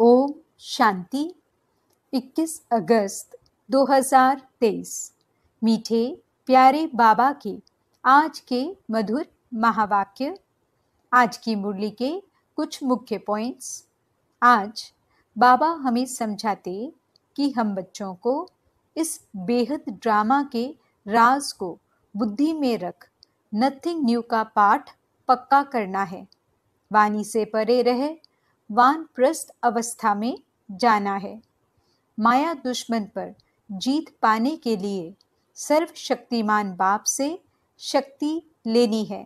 ओम शांति 21 अगस्त 2023 मीठे प्यारे बाबा के आज के मधुर महावाक्य आज की मुरली के कुछ मुख्य पॉइंट्स आज बाबा हमें समझाते कि हम बच्चों को इस बेहद ड्रामा के राज को बुद्धि में रख नथिंग न्यू का पाठ पक्का करना है वाणी से परे रहे वानप्रस्थ अवस्था में जाना है माया दुश्मन पर जीत पाने के लिए सर्वशक्तिमान बाप से शक्ति लेनी है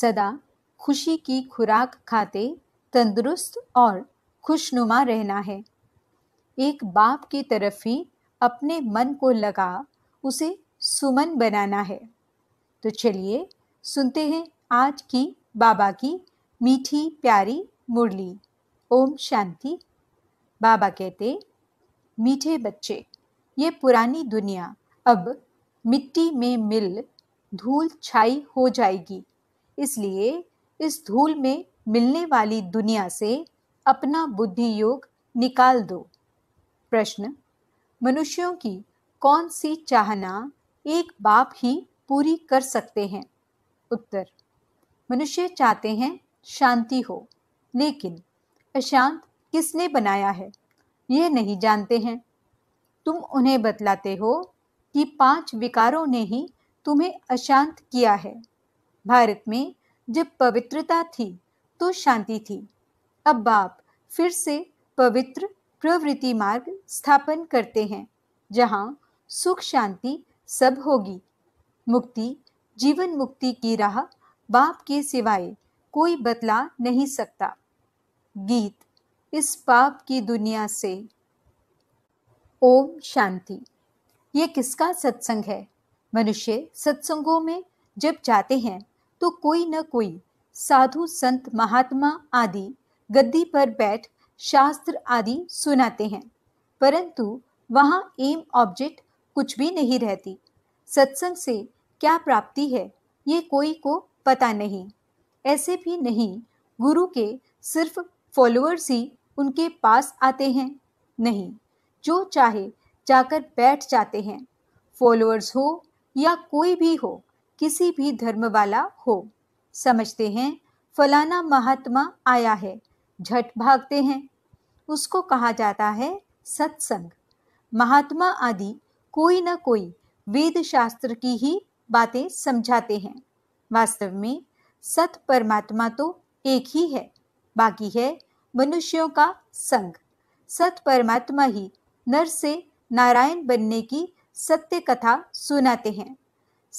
सदा खुशी की खुराक खाते तंदुरुस्त और खुशनुमा रहना है एक बाप की तरफ ही अपने मन को लगा उसे सुमन बनाना है तो चलिए सुनते हैं आज की बाबा की मीठी प्यारी मुरली ओम शांति बाबा कहते मीठे बच्चे ये पुरानी दुनिया अब मिट्टी में मिल धूल छाई हो जाएगी इसलिए इस धूल में मिलने वाली दुनिया से अपना बुद्धि योग निकाल दो प्रश्न मनुष्यों की कौन सी चाहना एक बाप ही पूरी कर सकते हैं उत्तर मनुष्य चाहते हैं शांति हो लेकिन अशांत किसने बनाया है ये नहीं जानते हैं तुम उन्हें बतलाते हो कि पांच विकारों ने ही तुम्हें अशांत किया है भारत में जब पवित्रता थी तो शांति थी अब बाप फिर से पवित्र प्रवृत्ति मार्ग स्थापन करते हैं जहां सुख शांति सब होगी मुक्ति जीवन मुक्ति की राह बाप के सिवाय कोई बतला नहीं सकता गीत इस पाप की दुनिया से ओम शांति ये किसका सत्संग है मनुष्य सत्संगों में जब जाते हैं तो कोई न कोई साधु संत महात्मा आदि गद्दी पर बैठ शास्त्र आदि सुनाते हैं परंतु वहाँ एम ऑब्जेक्ट कुछ भी नहीं रहती सत्संग से क्या प्राप्ति है ये कोई को पता नहीं ऐसे भी नहीं गुरु के सिर्फ फॉलोअर्स ही उनके पास आते हैं नहीं जो चाहे जाकर बैठ जाते हैं फॉलोअर्स हो या कोई भी हो किसी भी धर्म वाला हो समझते हैं फलाना महात्मा आया है झट भागते हैं उसको कहा जाता है सत्संग महात्मा आदि कोई ना कोई वेद शास्त्र की ही बातें समझाते हैं वास्तव में सत परमात्मा तो एक ही है बाकी है मनुष्यों का संग सत परमात्मा ही नर से नारायण बनने की सत्य कथा सुनाते हैं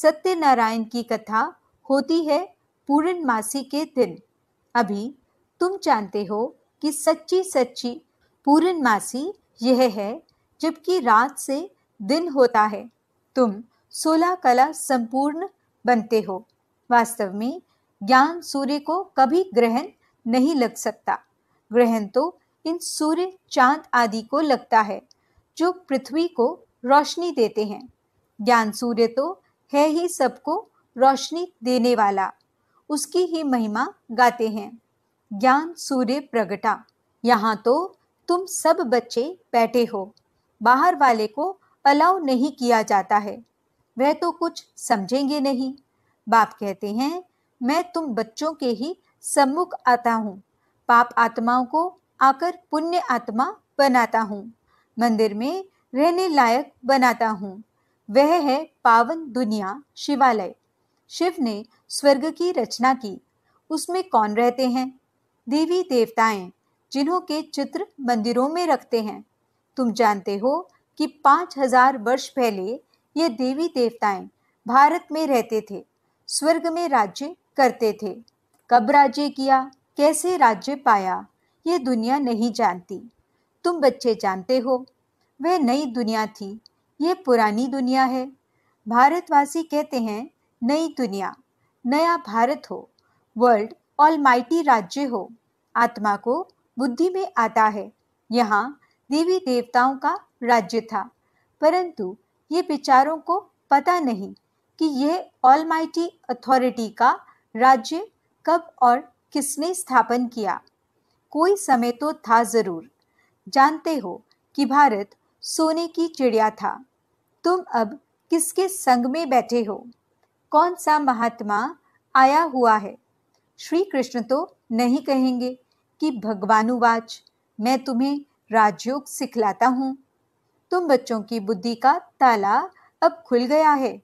सत्य नारायण की कथा होती है पूर्णमासी के दिन अभी तुम जानते हो कि सच्ची सच्ची पूर्णमासी यह है जबकि रात से दिन होता है तुम सोलह कला संपूर्ण बनते हो वास्तव में ज्ञान सूर्य को कभी ग्रहण नहीं लग सकता ग्रहण तो इन सूर्य चांद आदि को लगता है जो पृथ्वी को रोशनी देते हैं ज्ञान सूर्य तो है ही सबको रोशनी देने वाला उसकी ही महिमा गाते हैं ज्ञान सूर्य प्रगटा यहाँ तो तुम सब बच्चे बैठे हो बाहर वाले को अलाउ नहीं किया जाता है वह तो कुछ समझेंगे नहीं बाप कहते हैं मैं तुम बच्चों के ही सम्मुख आता हूँ पाप आत्माओं को आकर पुण्य आत्मा बनाता हूँ मंदिर में रहने लायक बनाता हूँ वह है पावन दुनिया शिवालय शिव ने स्वर्ग की रचना की उसमें कौन रहते हैं देवी देवताएं जिन्हों के चित्र मंदिरों में रखते हैं तुम जानते हो कि पाँच हजार वर्ष पहले ये देवी देवताएं भारत में रहते थे स्वर्ग में राज्य करते थे कब राज्य किया कैसे राज्य पाया ये दुनिया नहीं जानती तुम बच्चे जानते हो वह नई दुनिया थी ये पुरानी दुनिया है भारतवासी कहते हैं नई दुनिया नया भारत हो वर्ल्ड ऑल माइटी राज्य हो आत्मा को बुद्धि में आता है यहाँ देवी देवताओं का राज्य था परंतु ये विचारों को पता नहीं कि यह माइटी अथॉरिटी का राज्य कब और किसने स्थापन किया कोई समय तो था जरूर जानते हो कि भारत सोने की चिड़िया था तुम अब किसके संग में बैठे हो कौन सा महात्मा आया हुआ है श्री कृष्ण तो नहीं कहेंगे कि भगवानुवाच मैं तुम्हें राजयोग सिखलाता हूँ तुम बच्चों की बुद्धि का ताला अब खुल गया है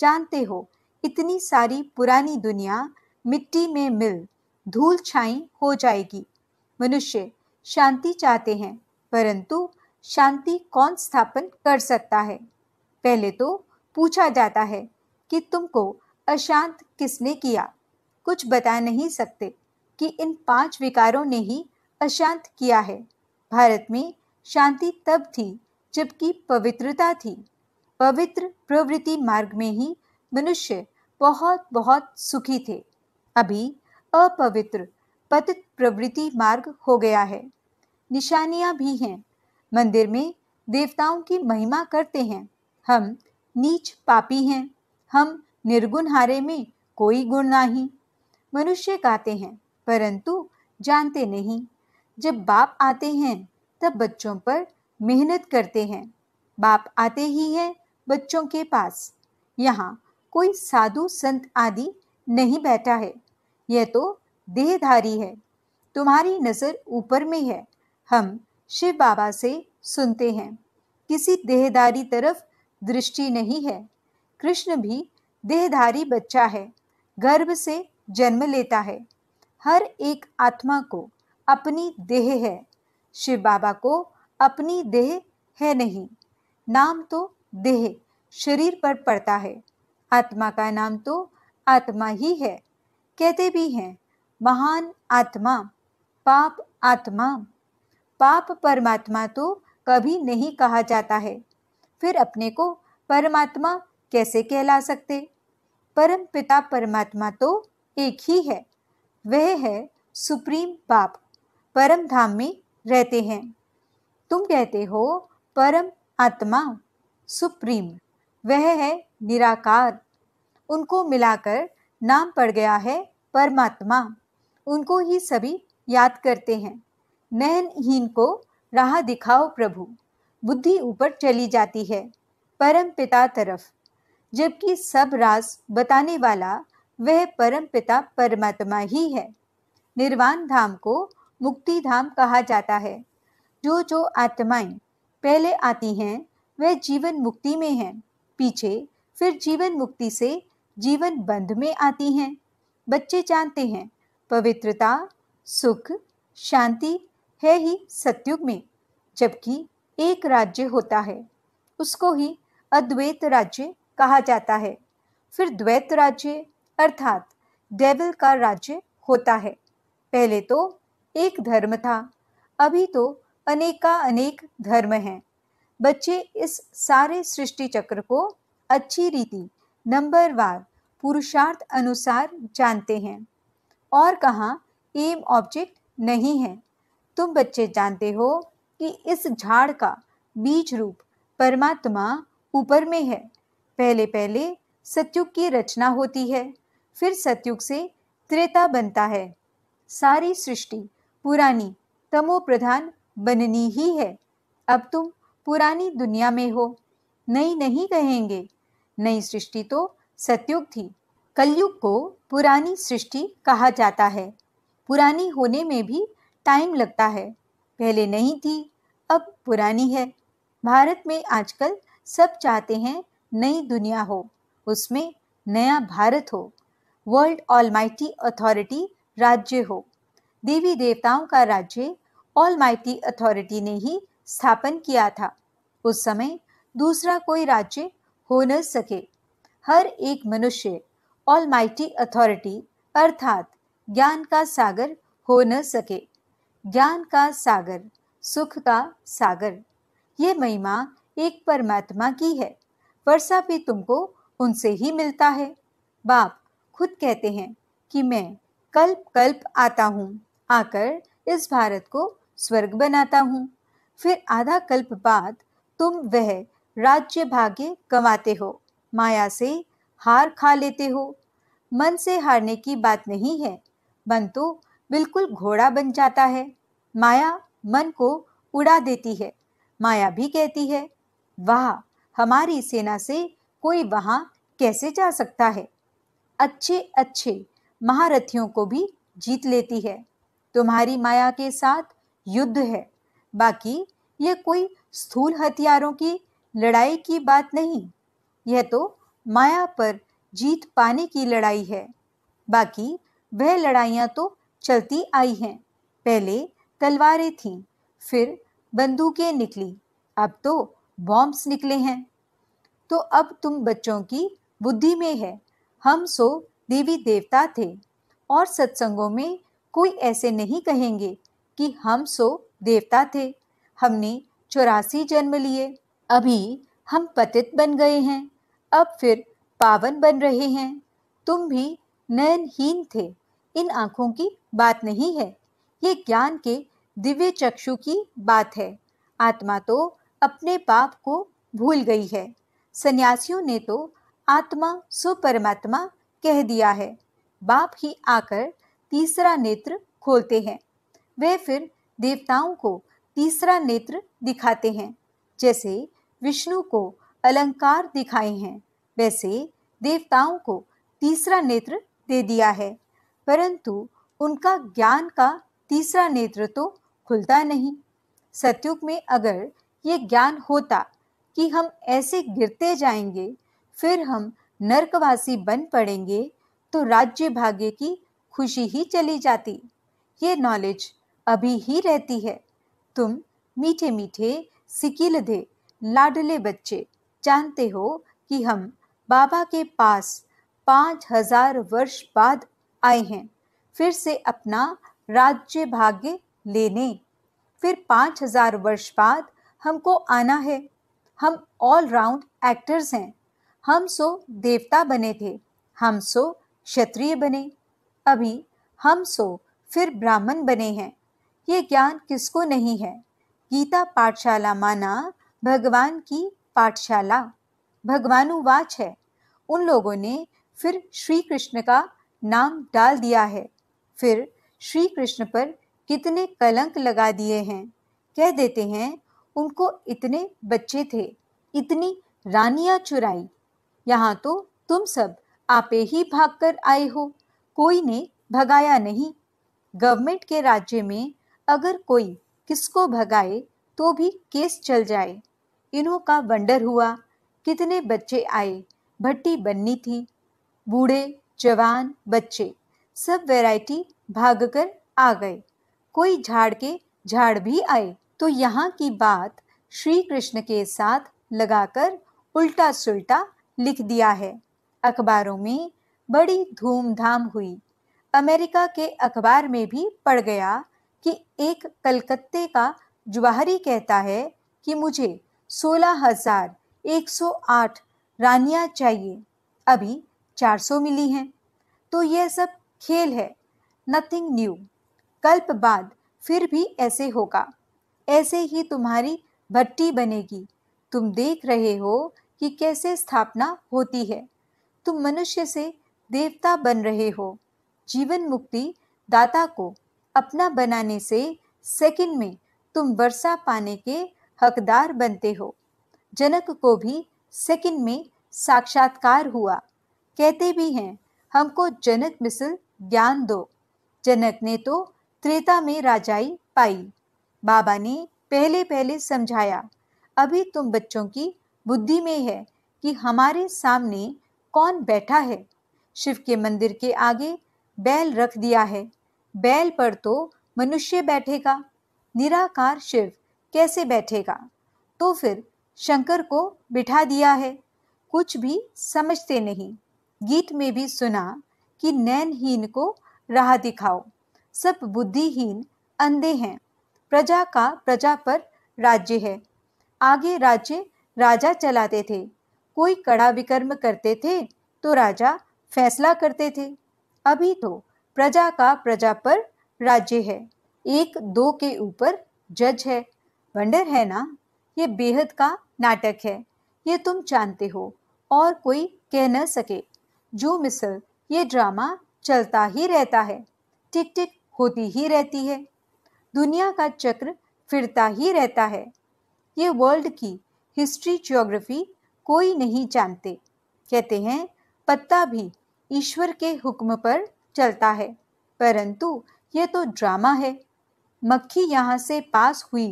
जानते हो इतनी सारी पुरानी दुनिया मिट्टी में मिल धूल छाई हो जाएगी मनुष्य शांति चाहते हैं परंतु शांति कौन स्थापन कर सकता है पहले तो पूछा जाता है कि तुमको अशांत किसने किया कुछ बता नहीं सकते कि इन पांच विकारों ने ही अशांत किया है भारत में शांति तब थी जबकि पवित्रता थी पवित्र प्रवृत्ति मार्ग में ही मनुष्य बहुत बहुत सुखी थे अभी अपवित्र पतित प्रवृत्ति मार्ग हो गया है निशानियां भी हैं मंदिर में देवताओं की महिमा करते हैं हम नीच पापी हैं हम निर्गुण हारे में कोई गुण नहीं मनुष्य गाते हैं परंतु जानते नहीं जब बाप आते हैं तब बच्चों पर मेहनत करते हैं बाप आते ही हैं बच्चों के पास यहाँ कोई साधु संत आदि नहीं बैठा है यह तो देहधारी है तुम्हारी नज़र ऊपर में है हम शिव बाबा से सुनते हैं किसी देहधारी तरफ दृष्टि नहीं है कृष्ण भी देहधारी बच्चा है गर्भ से जन्म लेता है हर एक आत्मा को अपनी देह है शिव बाबा को अपनी देह है नहीं नाम तो देह शरीर पर पड़ता है आत्मा का नाम तो आत्मा ही है कहते भी हैं महान आत्मा पाप आत्मा पाप परमात्मा तो कभी नहीं कहा जाता है फिर अपने को परमात्मा कैसे कहला सकते परम पिता परमात्मा तो एक ही है वह है सुप्रीम पाप परम धाम में रहते हैं तुम कहते हो परम आत्मा सुप्रीम वह है निराकार उनको मिलाकर नाम पड़ गया है परमात्मा उनको ही सभी याद करते हैं हीन को राह दिखाओ प्रभु बुद्धि ऊपर चली जाती है परम पिता तरफ जबकि सब राज बताने वाला वह परम पिता परमात्मा ही है निर्वाण धाम को मुक्ति धाम कहा जाता है जो जो आत्माएं पहले आती हैं वह जीवन मुक्ति में हैं पीछे फिर जीवन मुक्ति से जीवन बंध में आती हैं बच्चे जानते हैं पवित्रता सुख शांति है ही सत्युग में जबकि एक राज्य होता है उसको ही अद्वैत राज्य कहा जाता है फिर द्वैत राज्य अर्थात डेविल का राज्य होता है पहले तो एक धर्म था अभी तो अनेका अनेक धर्म हैं बच्चे इस सारे सृष्टि चक्र को अच्छी रीति वार पुरुषार्थ अनुसार जानते हैं और कहा एम ऑब्जेक्ट नहीं है तुम बच्चे जानते हो कि इस झाड़ का बीज रूप परमात्मा ऊपर में है पहले पहले सत्युग की रचना होती है फिर सत्युग से त्रेता बनता है सारी सृष्टि पुरानी तमो प्रधान बननी ही है अब तुम पुरानी दुनिया में हो नहीं नहीं कहेंगे नई सृष्टि तो सतयुग थी कलयुग को पुरानी सृष्टि कहा जाता है पुरानी होने में भी टाइम लगता है पहले नहीं थी अब पुरानी है भारत में आजकल सब चाहते हैं नई दुनिया हो उसमें नया भारत हो वर्ल्ड ऑल अथॉरिटी राज्य हो देवी देवताओं का राज्य ऑल अथॉरिटी ने ही स्थापन किया था उस समय दूसरा कोई राज्य हो न सके हर एक मनुष्य ऑल माइटी अथॉरिटी अर्थात ज्ञान का सागर हो न सके ज्ञान का सागर सुख का सागर ये महिमा एक परमात्मा की है वर्षा भी तुमको उनसे ही मिलता है बाप खुद कहते हैं कि मैं कल्प कल्प आता हूँ आकर इस भारत को स्वर्ग बनाता हूँ फिर आधा कल्प बाद तुम वह राज्य भाग्य गंवाते हो माया से हार खा लेते हो मन से हारने की बात नहीं है मन तो बिल्कुल घोड़ा बन जाता है माया मन को उड़ा देती है माया भी कहती है वाह हमारी सेना से कोई वहाँ कैसे जा सकता है अच्छे अच्छे महारथियों को भी जीत लेती है तुम्हारी माया के साथ युद्ध है बाकी ये कोई स्थूल हथियारों की लड़ाई की बात नहीं यह तो माया पर जीत पाने की लड़ाई है बाकी वह लड़ाइयाँ तो चलती आई हैं पहले तलवारें थीं फिर बंदूकें निकली अब तो बॉम्ब्स निकले हैं तो अब तुम बच्चों की बुद्धि में है हम सो देवी देवता थे और सत्संगों में कोई ऐसे नहीं कहेंगे कि हम सो देवता थे हमने चौरासी जन्म लिए अभी हम पतित बन गए हैं अब फिर पावन बन रहे हैं तुम भी नयनहीन थे इन आँखों की बात नहीं है ये ज्ञान के दिव्य चक्षु की बात है आत्मा तो अपने पाप को भूल गई है सन्यासियों ने तो आत्मा सुपरमात्मा कह दिया है बाप ही आकर तीसरा नेत्र खोलते हैं वे फिर देवताओं को तीसरा नेत्र दिखाते हैं जैसे विष्णु को अलंकार दिखाए हैं वैसे देवताओं को तीसरा नेत्र दे दिया है परंतु उनका ज्ञान का तीसरा नेत्र तो खुलता नहीं सत्युग में अगर ये ज्ञान होता कि हम ऐसे गिरते जाएंगे फिर हम नरकवासी बन पड़ेंगे तो राज्य भाग्य की खुशी ही चली जाती ये नॉलेज अभी ही रहती है तुम मीठे मीठे सिकिल दे लाडले बच्चे जानते हो कि हम बाबा के पास पाँच हजार वर्ष बाद आए हैं फिर से अपना राज्य भाग्य लेने फिर पाँच हजार वर्ष बाद हमको आना है हम ऑल राउंड एक्टर्स हैं हम सो देवता बने थे हम सो क्षत्रिय बने अभी हम सो फिर ब्राह्मण बने हैं ये ज्ञान किसको नहीं है गीता पाठशाला माना भगवान की पाठशाला भगवानुवाच है उन लोगों ने फिर श्री कृष्ण का नाम डाल दिया है फिर श्री कृष्ण पर कितने कलंक लगा दिए हैं कह देते हैं उनको इतने बच्चे थे इतनी रानियां चुराई यहाँ तो तुम सब आपे ही भागकर आए हो कोई ने भगाया नहीं गवर्नमेंट के राज्य में अगर कोई किसको भगाए तो भी केस चल जाए किन्हों का वंडर हुआ कितने बच्चे आए भट्टी बननी थी बूढ़े जवान बच्चे सब वैरायटी भागकर आ गए कोई झाड़ के झाड़ भी आए तो यहाँ की बात श्री कृष्ण के साथ लगाकर उल्टा सुल्टा लिख दिया है अखबारों में बड़ी धूमधाम हुई अमेरिका के अखबार में भी पढ़ गया कि एक कलकत्ते का जवाहरी कहता है कि मुझे सोलह हजार एक सौ आठ रानियाँ चाहिए अभी चार सौ मिली हैं तो यह सब खेल है नथिंग न्यू कल्प बाद फिर भी ऐसे होगा ऐसे ही तुम्हारी भट्टी बनेगी तुम देख रहे हो कि कैसे स्थापना होती है तुम मनुष्य से देवता बन रहे हो जीवन मुक्ति दाता को अपना बनाने से सेकंड में तुम वर्षा पाने के हकदार बनते हो जनक को भी सेकंड में साक्षात्कार हुआ कहते भी हैं हमको जनक मिसल ज्ञान दो जनक ने तो त्रेता में राजाई पाई बाबा ने पहले पहले समझाया अभी तुम बच्चों की बुद्धि में है कि हमारे सामने कौन बैठा है शिव के मंदिर के आगे बैल रख दिया है बैल पर तो मनुष्य बैठेगा निराकार शिव कैसे बैठेगा तो फिर शंकर को बिठा दिया है कुछ भी समझते नहीं गीत में भी सुना कि नैनहीन को राह दिखाओ सब बुद्धिहीन अंधे हैं प्रजा का प्रजा पर राज्य है आगे राज्य राजा चलाते थे कोई कड़ा विकर्म करते थे तो राजा फैसला करते थे अभी तो प्रजा का प्रजा पर राज्य है एक दो के ऊपर जज है वंडर है ना ये बेहद का नाटक है ये तुम जानते हो और कोई कह न सके जो मिसल ये ड्रामा चलता ही रहता है टिक टिक होती ही रहती है दुनिया का चक्र फिरता ही रहता है ये वर्ल्ड की हिस्ट्री ज्योग्राफी कोई नहीं जानते कहते हैं पत्ता भी ईश्वर के हुक्म पर चलता है परंतु ये तो ड्रामा है मक्खी यहाँ से पास हुई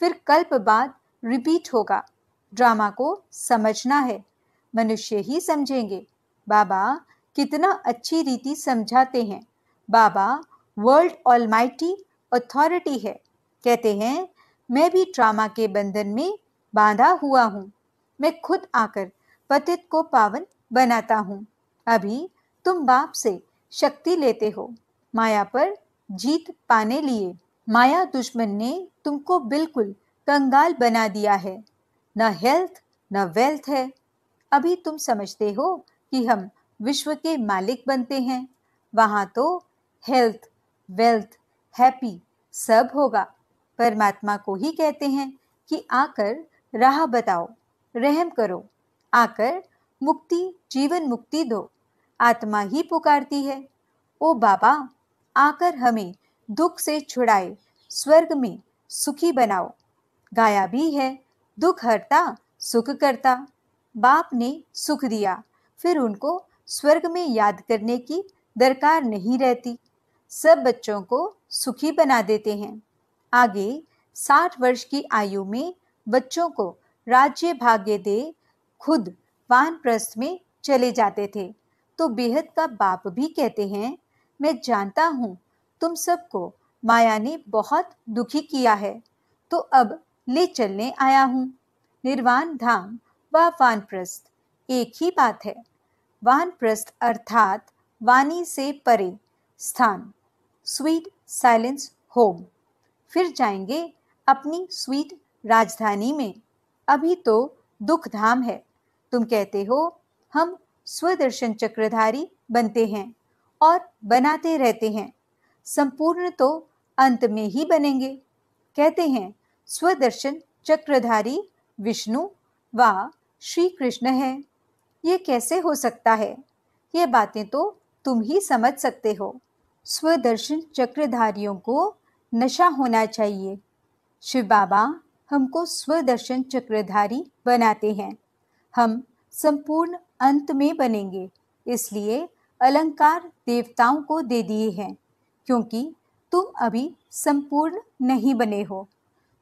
फिर कल्प बाद रिपीट होगा ड्रामा को समझना है मनुष्य ही समझेंगे बाबा कितना अच्छी रीति समझाते हैं बाबा वर्ल्ड ऑलमाइटी अथॉरिटी है कहते हैं मैं भी ड्रामा के बंधन में बांधा हुआ हूँ मैं खुद आकर पतित को पावन बनाता हूँ अभी तुम बाप से शक्ति लेते हो माया पर जीत पाने लिए माया दुश्मन ने तुमको बिल्कुल कंगाल बना दिया है न हेल्थ न वेल्थ है अभी तुम समझते हो कि हम विश्व के मालिक बनते हैं वहाँ तो हेल्थ वेल्थ हैप्पी सब होगा परमात्मा को ही कहते हैं कि आकर राह बताओ रहम करो आकर मुक्ति जीवन मुक्ति दो आत्मा ही पुकारती है ओ बाबा आकर हमें दुख से छुड़ाए स्वर्ग में सुखी बनाओ गाया भी है दुख हरता सुख करता बाप ने सुख दिया फिर उनको स्वर्ग में याद करने की दरकार नहीं रहती सब बच्चों को सुखी बना देते हैं आगे साठ वर्ष की आयु में बच्चों को राज्य भाग्य दे खुद वान प्रस्थ में चले जाते थे तो बेहद का बाप भी कहते हैं मैं जानता हूँ तुम सबको माया ने बहुत दुखी किया है तो अब ले चलने आया हूँ निर्वाण धाम व वानप्रस्थ एक ही बात है वानप्रस्थ अर्थात वाणी से परे स्थान स्वीट साइलेंस होम फिर जाएंगे अपनी स्वीट राजधानी में अभी तो दुख धाम है तुम कहते हो हम स्वदर्शन चक्रधारी बनते हैं और बनाते रहते हैं संपूर्ण तो अंत में ही बनेंगे कहते हैं स्वदर्शन चक्रधारी विष्णु व श्री कृष्ण है ये कैसे हो सकता है ये बातें तो तुम ही समझ सकते हो स्वदर्शन चक्रधारियों को नशा होना चाहिए शिव बाबा हमको स्वदर्शन चक्रधारी बनाते हैं हम संपूर्ण अंत में बनेंगे इसलिए अलंकार देवताओं को दे दिए हैं क्योंकि तुम अभी संपूर्ण नहीं बने हो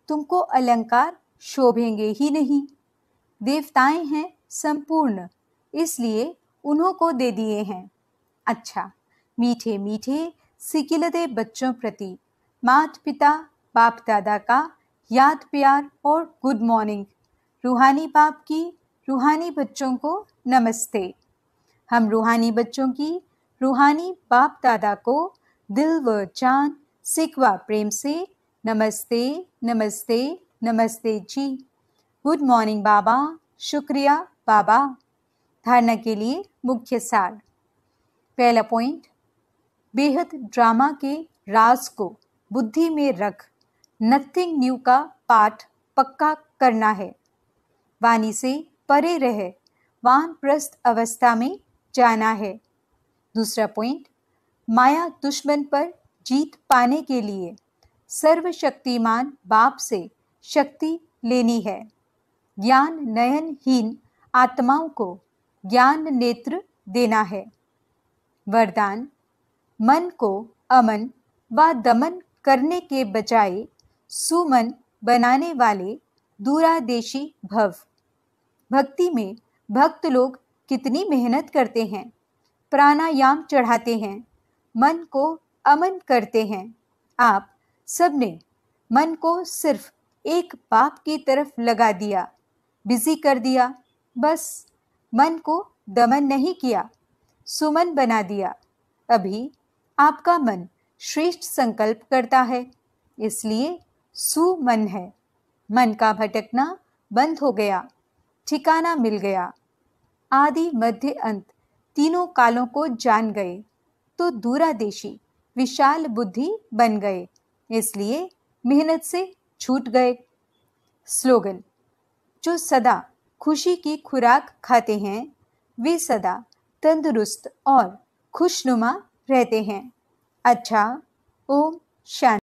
तुमको अलंकार शोभेंगे ही नहीं देवताएं हैं संपूर्ण इसलिए उन्हों को दे दिए हैं अच्छा मीठे मीठे सिकिलदे बच्चों प्रति मात पिता बाप दादा का याद प्यार और गुड मॉर्निंग रूहानी बाप की रूहानी बच्चों को नमस्ते हम रूहानी बच्चों की रूहानी बाप दादा को दिल व जान व प्रेम से नमस्ते नमस्ते नमस्ते जी गुड मॉर्निंग बाबा शुक्रिया बाबा धारणा के लिए मुख्य सार पहला पॉइंट बेहद ड्रामा के राज को बुद्धि में रख नथिंग न्यू का पाठ पक्का करना है वाणी से परे रहे वान प्रस्त अवस्था में जाना है दूसरा पॉइंट माया दुश्मन पर जीत पाने के लिए सर्वशक्तिमान बाप से शक्ति लेनी है ज्ञान नयनहीन आत्माओं को ज्ञान नेत्र देना है वरदान मन को अमन व दमन करने के बजाय सुमन बनाने वाले दूरादेशी भव भक्ति में भक्त लोग कितनी मेहनत करते हैं प्राणायाम चढ़ाते हैं मन को अमन करते हैं आप सबने मन को सिर्फ एक पाप की तरफ लगा दिया बिजी कर दिया बस मन को दमन नहीं किया सुमन बना दिया अभी आपका मन श्रेष्ठ संकल्प करता है इसलिए सुमन है मन का भटकना बंद हो गया ठिकाना मिल गया आदि मध्य अंत तीनों कालों को जान गए तो दूरादेशी विशाल बुद्धि बन गए इसलिए मेहनत से छूट गए स्लोगन जो सदा खुशी की खुराक खाते हैं वे सदा तंदुरुस्त और खुशनुमा रहते हैं अच्छा ओम शांति